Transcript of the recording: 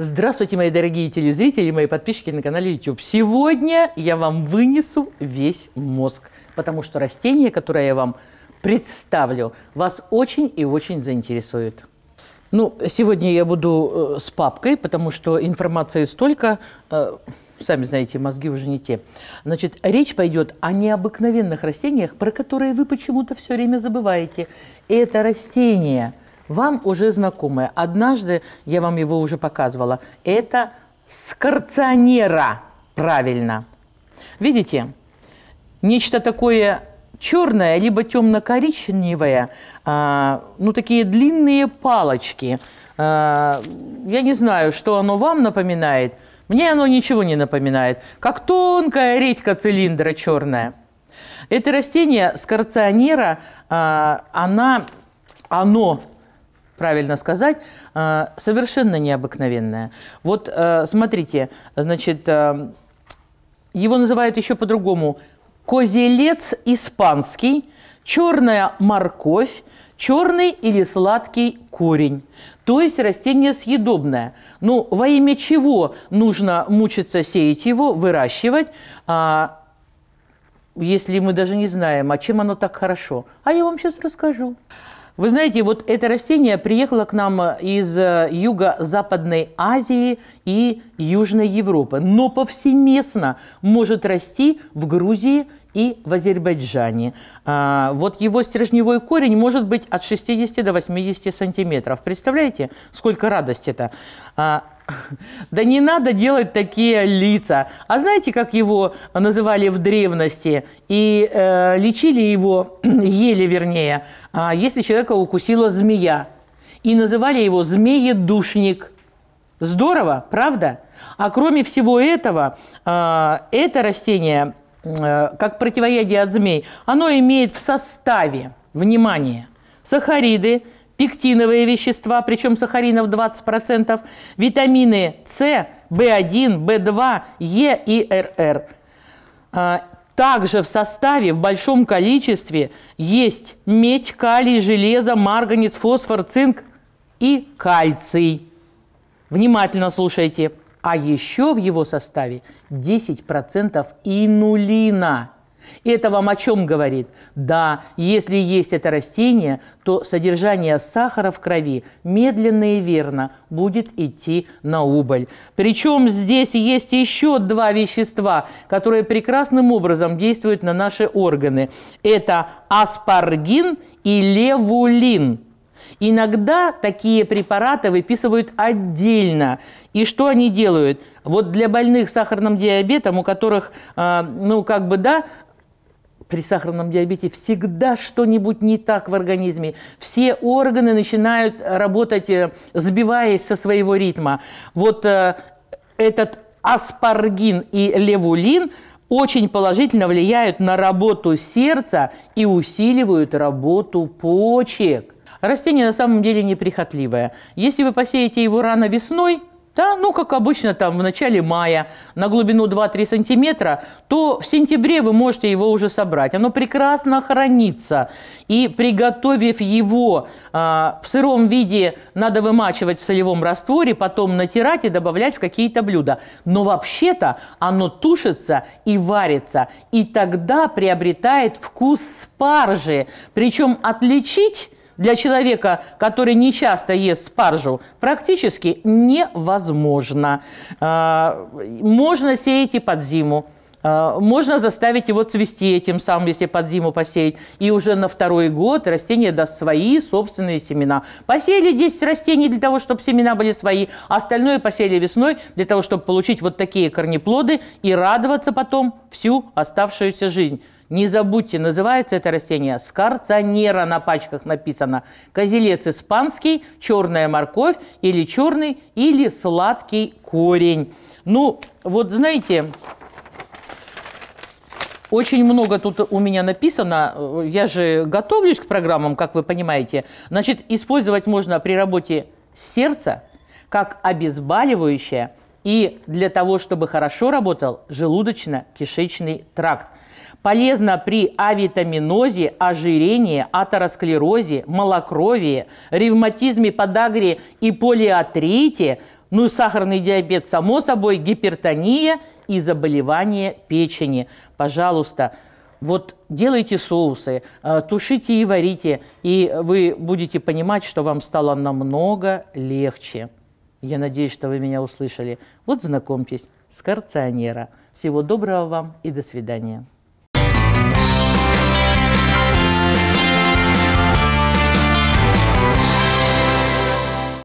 Здравствуйте, мои дорогие телезрители и мои подписчики на канале YouTube. Сегодня я вам вынесу весь мозг, потому что растение, которое я вам представлю, вас очень и очень заинтересует. Ну, сегодня я буду э, с папкой, потому что информации столько, э, сами знаете, мозги уже не те. Значит, речь пойдет о необыкновенных растениях, про которые вы почему-то все время забываете. Это растение вам уже знакомое. Однажды я вам его уже показывала. Это скорционера, правильно. Видите, нечто такое черное, либо темно-коричневое, а, ну, такие длинные палочки. А, я не знаю, что оно вам напоминает. Мне оно ничего не напоминает. Как тонкая редька цилиндра черная. Это растение скорционера, а, она, оно правильно сказать, а, совершенно необыкновенная. Вот а, смотрите, значит, а, его называют еще по-другому козелец испанский, черная морковь, черный или сладкий корень. То есть растение съедобное. Но ну, во имя чего нужно мучиться сеять его, выращивать, если мы даже не знаем, а чем оно так хорошо? А я вам сейчас расскажу. Вы знаете, вот это растение приехало к нам э, из э, Юго-Западной Азии и Южной Европы, но повсеместно может расти в Грузии и в Азербайджане. А, вот его стержневой корень может быть от 60 до 80 сантиметров. Представляете, сколько радости это? А, Да не надо делать такие лица. А знаете, как его называли в древности? И э, лечили его, ели вернее, э, если человека укусила змея. И называли его змеедушник. Здорово, правда? А кроме всего этого, э, это растение, э, как противоядие от змей, оно имеет в составе, внимание, сахариды – пектиновые вещества, причем сахаринов 20%, витамины С, В1, В2, Е и РР. А, также в составе в большом количестве есть медь, калий, железо, марганец, фосфор, цинк и кальций. Внимательно слушайте. А еще в его составе 10% инулина – и это вам о чем говорит? Да, если есть это растение, то содержание сахара в крови медленно и верно будет идти на убыль. Причем здесь есть еще два вещества, которые прекрасным образом действуют на наши органы. Это аспаргин и левулин. Иногда такие препараты выписывают отдельно. И что они делают? Вот для больных сахарным диабетом, у которых, а, ну, как бы, да, при сахарном диабете всегда что-нибудь не так в организме. Все органы начинают работать, э, сбиваясь со своего ритма. Вот э, этот аспаргин и левулин очень положительно влияют на работу сердца и усиливают работу почек. Растение на самом деле неприхотливое. Если вы посеете его рано весной, да, ну, как обычно, там в начале мая на глубину 2-3 сантиметра, то в сентябре вы можете его уже собрать. Оно прекрасно хранится. И приготовив его а, в сыром виде, надо вымачивать в солевом растворе, потом натирать и добавлять в какие-то блюда. Но вообще-то оно тушится и варится. И тогда приобретает вкус спаржи. Причем отличить для человека, который не часто ест спаржу, практически невозможно. А, можно сеять и под зиму. А, можно заставить его цвести этим самым, если под зиму посеять. И уже на второй год растение даст свои собственные семена. Посеяли 10 растений для того, чтобы семена были свои, а остальное посеяли весной для того, чтобы получить вот такие корнеплоды и радоваться потом всю оставшуюся жизнь. Не забудьте, называется это растение скарционера, на пачках написано. Козелец испанский, черная морковь или черный, или сладкий корень. Ну, вот знаете, очень много тут у меня написано. Я же готовлюсь к программам, как вы понимаете. Значит, использовать можно при работе сердца как обезболивающее – и для того, чтобы хорошо работал желудочно-кишечный тракт. Полезно при авитаминозе, ожирении, атеросклерозе, малокровии, ревматизме, подагре и полиатрите, ну и сахарный диабет, само собой, гипертония и заболевания печени. Пожалуйста, вот делайте соусы, э, тушите и варите, и вы будете понимать, что вам стало намного легче. Я надеюсь, что вы меня услышали. Вот знакомьтесь, Скорционера. Всего доброго вам и до свидания.